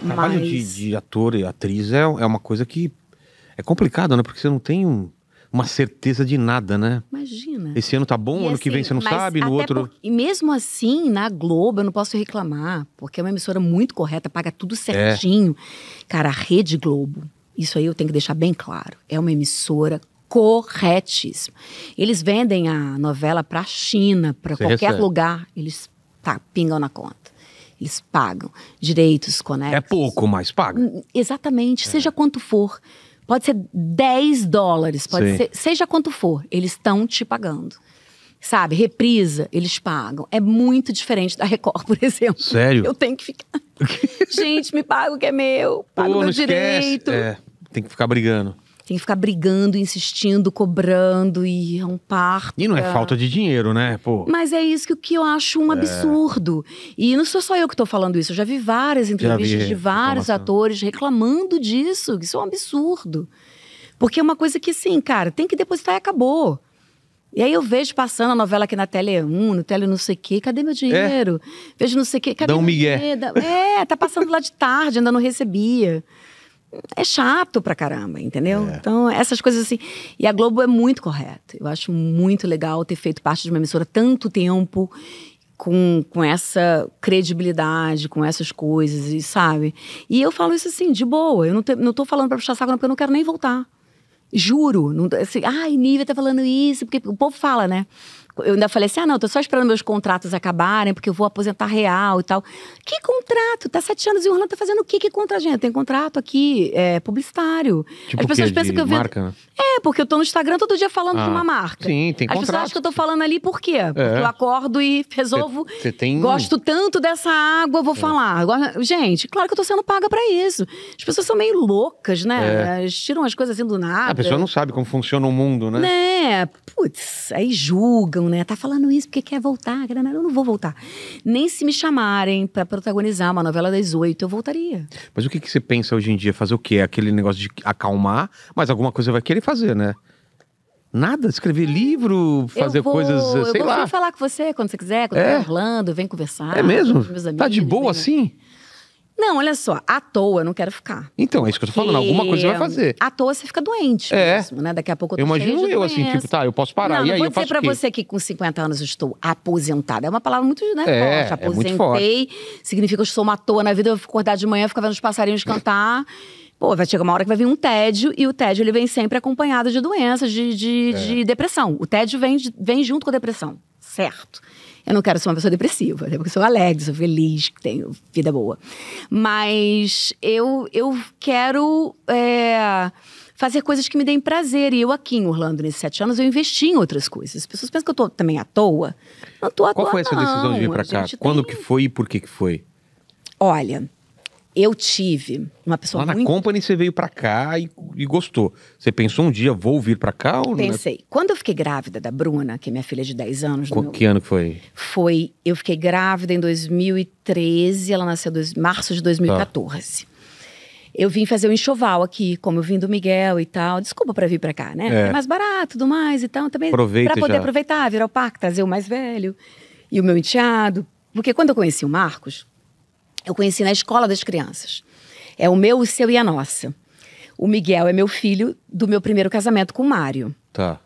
Trabalho mas... de, de, ator e atriz é, é uma coisa que é complicado, né? Porque você não tem um, uma certeza de nada, né? Imagina. Esse ano tá bom, e ano assim, que vem assim, você não sabe, no outro. Por... E mesmo assim, na Globo, eu não posso reclamar, porque é uma emissora muito correta, paga tudo é. certinho. É. Cara, a Rede Globo, isso aí eu tenho que deixar bem claro, é uma emissora corretíssima. Eles vendem a novela pra China, para qualquer recebe. lugar, eles tá, pingam na conta. Eles pagam direitos, conexos. É pouco, mas paga. Exatamente, é. seja quanto for. Pode ser 10 dólares, pode Sim. ser, seja quanto for, eles estão te pagando. Sabe, reprisa, eles pagam. É muito diferente da Record, por exemplo. Sério? Eu tenho que ficar. Gente, me paga o que é meu, paga o meu direito. É, tem que ficar brigando tem que ficar brigando, insistindo, cobrando e é um parto. E não é falta de dinheiro, né? Pô. Mas é isso que, que eu acho um é. absurdo. É. E não sou só eu que estou falando isso. Eu já vi várias entrevistas vi de vários atores reclamando disso. Isso é um absurdo. Porque é uma coisa que, sim, cara, tem que depositar e acabou. E aí eu vejo passando a novela aqui na Tele 1, no Tele não sei o quê, cadê meu é? dinheiro? É. Vejo não sei o quê, cadê Dão meu Miguel. dinheiro? É, tá passando lá de tarde, ainda não recebia é chato pra caramba, entendeu? É. Então, essas coisas assim. E a Globo é muito correta. Eu acho muito legal ter feito parte de uma emissora tanto tempo, com, com essa credibilidade, com essas coisas, e sabe? E eu falo isso assim, de boa. Eu não, te, não tô falando pra puxar saco, não, porque eu não quero nem voltar. Juro. Não, assim, Ai, Nívia tá falando isso, porque o povo fala, né? Eu ainda falei assim: ah, não, tô só esperando meus contratos acabarem, porque eu vou aposentar real e tal. Que contrato? Tá sete anos e o Orlando tá fazendo o quê? Que contrato, gente? Tem contrato aqui, é publicitário. Tipo As pessoas pensam que eu vendo. É, porque eu tô no Instagram todo dia falando ah, de uma marca. Sim, tem As contrato. As pessoas acham que eu tô falando ali por quê? É. Porque é. eu acordo e resolvo. Você tem. Gosto tanto dessa água, vou é. falar. Gente, claro que eu tô sendo paga para isso. As pessoas são meio loucas, né? É. tiram as coisas assim do nada. A pessoa não sabe como funciona o mundo, né? Né? Putz, aí julgam, né? Tá falando isso porque quer voltar. Quer... Eu não vou voltar. Nem se me chamarem para protagonizar uma novela das oito, eu voltaria. Mas o que, que você pensa hoje em dia? Fazer o quê? Aquele negócio de acalmar, mas alguma coisa vai querer fazer, né? Nada, escrever livro, fazer vou, coisas, sei eu vou lá. Eu falar com você quando você quiser, quando é. Orlando, vem conversar. É mesmo? Meus amigos, tá de boa vem... assim? Não, olha só, à toa eu não quero ficar. Então, é isso que eu tô falando. Alguma coisa você vai fazer. À toa você fica doente é. mesmo, né, né? Daqui a pouco eu tô Imagino eu, assim, tipo, tá, eu posso parar. Não, e aí, não vou eu dizer pra você que com 50 anos eu estou aposentada. É uma palavra muito né, é, forte. É aposentei é forte. significa que eu sou uma toa na vida, eu vou acordar de manhã, ficar vendo os passarinhos cantar. Pô, vai chegar uma hora que vai vir um tédio, e o tédio ele vem sempre acompanhado de doenças, de, de, é. de depressão. O tédio vem, vem junto com a depressão certo. Eu não quero ser uma pessoa depressiva, né? porque eu sou alegre, sou feliz, tenho vida boa. Mas eu, eu quero é, fazer coisas que me deem prazer. E eu aqui em Orlando, nesses sete anos, eu investi em outras coisas. As pessoas pensam que eu tô também à toa. Não tô à Qual toa, foi essa não. decisão de vir pra cá? Quando tem... que foi e por que que foi? Olha, eu tive uma pessoa Lá muito... na Company você veio para cá e, e, gostou. Você pensou um dia, vou vir para cá ou não? Pensei. Né? Quando eu fiquei grávida da Bruna, que é minha filha de 10 anos... Qual, meu... Que ano que foi? Foi... Eu fiquei grávida em 2013, ela nasceu em dois... março de 2014. Tá. Eu vim fazer o um enxoval aqui, como eu vim do Miguel e tal. Desculpa para vir para cá, né? É. é. mais barato, tudo mais e tal. Também para poder já. aproveitar, virar o parque, trazer o mais velho e o meu enteado. Porque quando eu conheci o Marcos eu conheci na escola das crianças. É o meu, o seu e a nossa. O Miguel é meu filho do meu primeiro casamento com o Mário. Tá.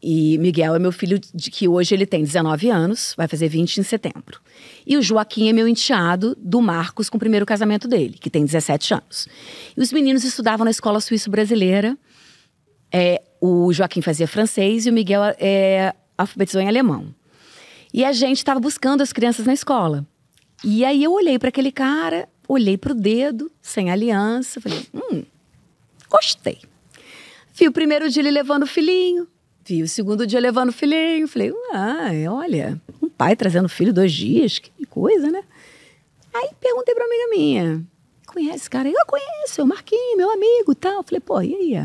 E Miguel é meu filho de que hoje ele tem 19 anos, vai fazer 20 em setembro. E o Joaquim é meu enteado do Marcos com o primeiro casamento dele, que tem 17 anos. E os meninos estudavam na escola suíço-brasileira. É, o Joaquim fazia francês e o Miguel é, alfabetizou em alemão. E a gente estava buscando as crianças na escola. E aí eu olhei para aquele cara, olhei para o dedo, sem aliança, falei, hum, gostei. Vi o primeiro dia ele levando o filhinho, vi o segundo dia levando o filhinho, falei, ah, olha, um pai trazendo filho dois dias, que coisa, né? Aí perguntei uma amiga minha, conhece esse cara? Eu conheço, é o Marquinhos, meu amigo tal. Falei, pô, e aí?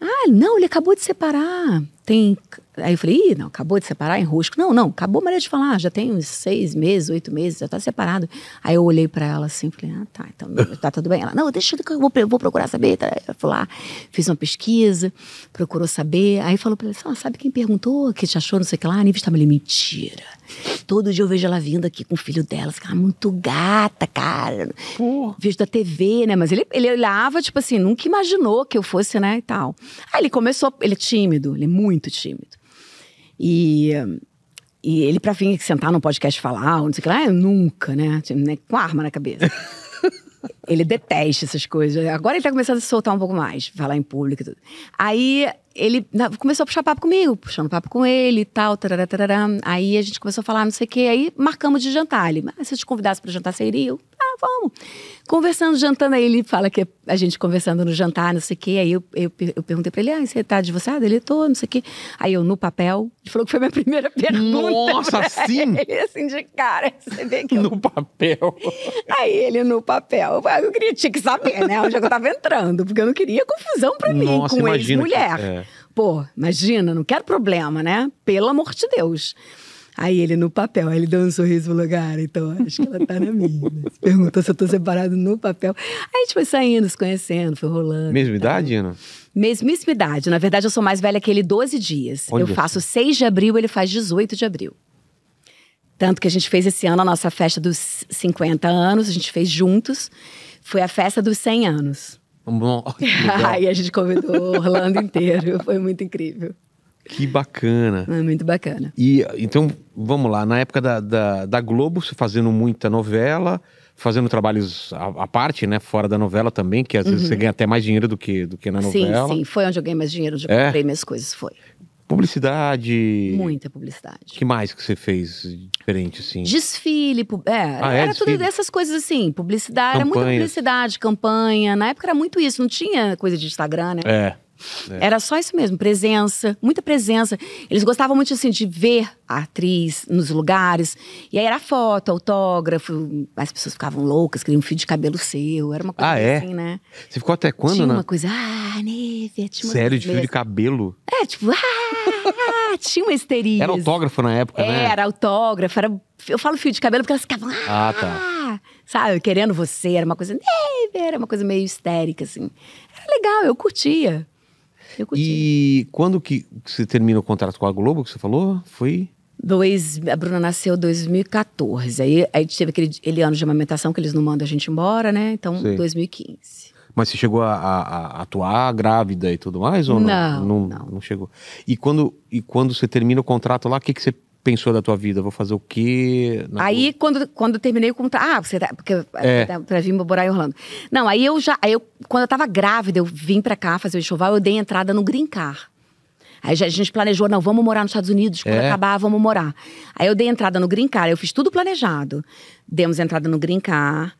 Ah, não, ele acabou de separar tem. Aí eu falei, ih, não, acabou de separar, enrosco. Não, não, acabou maneira de falar, já tem uns seis meses, oito meses, já tá separado. Aí eu olhei para ela assim, falei, ah, tá, então tá tudo bem. Ela, não, deixa que eu vou, vou procurar saber. Tá? Eu fui lá, fiz uma pesquisa, procurou saber. Aí falou pra ela, ah, sabe quem perguntou, que te achou, não sei o que lá? A Nives estava me mentira. Todo dia eu vejo ela vindo aqui com o filho dela, ela assim, é ah, muito gata, cara. Vejo da TV, né? Mas ele, ele olhava, tipo assim, nunca imaginou que eu fosse, né, e tal. Aí ele começou, ele é tímido, ele é muito muito tímido. E, e ele, pra vir sentar no podcast falar, não sei o que lá, é nunca, né? Tipo, né? Com arma na cabeça. ele detesta essas coisas. Agora ele tá começando a se soltar um pouco mais, falar em público e tudo. Aí ele começou a puxar papo comigo, puxando papo com ele e tal, tarará, tarará. Aí a gente começou a falar, não sei o que Aí marcamos de jantar. Ele, ah, se eu te convidasse pra jantar, você iria? Eu, vamos. Conversando, jantando, aí ele fala que é a gente conversando no jantar, não sei o quê. Aí eu, eu, eu perguntei pra ele, ah, você tá divorciado? Ele, tô, não sei o quê. Aí eu, no papel, ele falou que foi minha primeira pergunta. Nossa, sim? Ele, assim, de cara, você vê que eu... No papel. Aí ele, no papel. Eu queria, tinha que saber, né, onde é que eu tava entrando. Porque eu não queria confusão pra mim Nossa, com ex-mulher. Que... É. Pô, imagina, não quero problema, né? Pelo amor de Deus. Aí ele no papel, aí ele deu um sorriso no lugar, então acho que ela tá na minha. Perguntou se eu tô separado no papel. Aí a gente foi saindo, se conhecendo, foi rolando. Mesma idade, Ana? Mesmíssima idade. Na verdade, eu sou mais velha que ele 12 dias. eu faço assim. 6 de abril, ele faz 18 de abril. Tanto que a gente fez esse ano a nossa festa dos 50 anos, a gente fez juntos. Foi a festa dos 100 anos. Bom, Aí a gente convidou o Orlando inteiro, foi muito incrível. Que bacana. É muito bacana. E então, vamos lá, na época da, da, da Globo, fazendo muita novela, fazendo trabalhos à, à, parte, né? Fora da novela também, que às uhum. vezes você uhum. ganha até mais dinheiro do que, do que na novela. Sim, sim. Foi onde eu ganhei mais dinheiro, onde eu é. comprei minhas coisas, foi. Publicidade. Muita publicidade. que mais que você fez diferente, assim? Desfile, pu... é, ah, é, era desfile. tudo dessas coisas assim. Publicidade, Campanhas. era muita publicidade, campanha. Na época era muito isso, não tinha coisa de Instagram, né? É. É. Era só isso mesmo, presença, muita presença. Eles gostavam muito assim de ver a atriz nos lugares. E aí era foto, autógrafo, as pessoas ficavam loucas, queriam um fio de cabelo seu, era uma coisa ah, é? assim, né? Você ficou até quando, Tinha né? uma coisa, ah, neve tinha Sério, de fio de cabelo? É, tipo, ah, tinha uma histeria. Era autógrafo na época, né? Era autógrafo, era, eu falo fio de cabelo porque elas ficavam, ah, ah tá. sabe, querendo você, era uma coisa, era uma coisa meio histérica, assim. Era legal, eu curtia. Eu curti. E quando que você termina o contrato com a Globo, que você falou? Foi? Dois, a Bruna nasceu em 2014. Aí, aí teve aquele, ano de amamentação que eles não mandam a gente embora, né? Então, Sim. 2015. Mas você chegou a, a, a, atuar grávida e tudo mais? Ou não, não, não, não. chegou. E quando, e quando você termina o contrato lá, o que, que você pensou da tua vida? Vou fazer o quê? Não, aí, vou... quando, quando eu terminei o contrato. Ah, você tá. Porque é. pra vir morar em Orlando. Não, aí eu já. Aí eu, quando eu tava grávida, eu vim pra cá fazer o enxoval, eu dei entrada no Green Car. Aí a gente planejou, não, vamos morar nos Estados Unidos, quando é. acabar, vamos morar. Aí eu dei entrada no Green Car, eu fiz tudo planejado. Demos entrada no Green Car,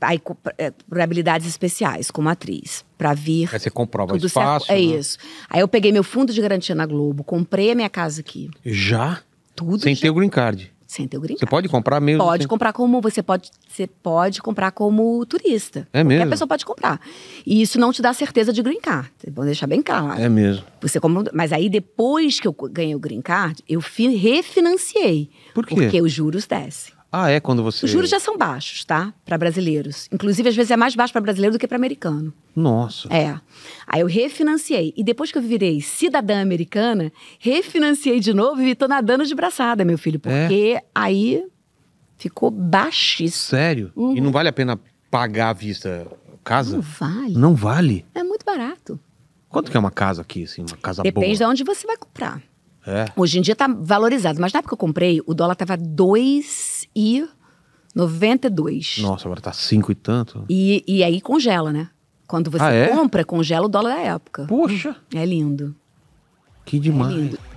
aí é, por habilidades especiais como atriz para vir. Aí você comprova tudo espaço. Certo. É né? isso. Aí eu peguei meu fundo de garantia na Globo, comprei a minha casa aqui. Já? tudo. Sem já... ter o green card. Sem ter o green card. Você pode comprar mesmo? Pode sem... comprar como você pode, você pode comprar como turista. É mesmo. Qualquer pessoa pode comprar. E isso não te dá certeza de green card. Vamos deixar bem claro. É mesmo. Você compra, mas aí depois que eu ganhei o green card, eu refinanciei. Por quê? Porque os juros descem. Ah, é quando você. Os juros já são baixos, tá? Para brasileiros. Inclusive, às vezes é mais baixo para brasileiro do que para americano. Nossa. É. Aí eu refinanciei. E depois que eu virei cidadã americana, refinanciei de novo e tô nadando de braçada, meu filho. É? Porque é? aí ficou baixíssimo. Sério? Uhum. E não vale a pena pagar à vista casa? Não vale. Não vale? É muito barato. Quanto que é uma casa aqui, assim? Uma casa Depende boa? Depende de onde você vai comprar. É. Hoje em dia tá valorizado, mas na época que eu comprei, o dólar tava 2 e 92. Nossa, agora tá 5 e tanto. E, e aí congela, né? Quando você ah, é? compra, congela o dólar da é época. Poxa! Hum, é lindo. Que demais. É lindo.